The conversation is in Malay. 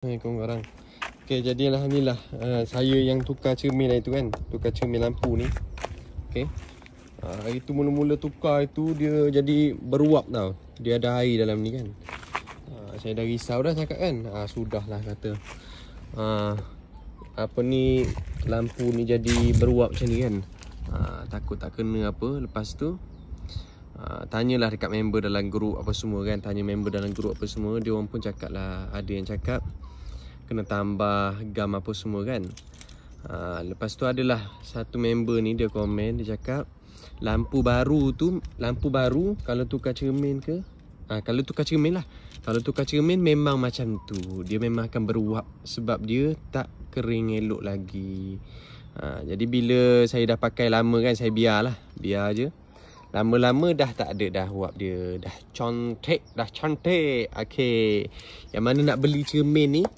Assalamualaikum korang Okay jadi Alhamdulillah uh, Saya yang tukar cermin itu kan Tukar cermin lampu ni Okay uh, Itu mula-mula tukar itu Dia jadi beruap tau Dia ada air dalam ni kan uh, Saya dah risau dah cakap kan uh, ah, Sudahlah kata uh, Apa ni Lampu ni jadi beruap macam ni kan uh, Takut tak kena apa Lepas tu Uh, tanyalah dekat member dalam grup apa semua kan tanya member dalam grup apa semua dia orang pun cakap lah ada yang cakap kena tambah gam apa semua kan ha, lepas tu adalah satu member ni dia komen dia cakap lampu baru tu lampu baru kalau tukar cermin ke ha, kalau tukar cermin lah kalau tukar cermin memang macam tu dia memang akan beruap sebab dia tak kering elok lagi ha, jadi bila saya dah pakai lama kan saya biarlah biar je Lama-lama dah tak ada dah wap dia Dah contek, Dah contek. Okay Yang mana nak beli cermin ni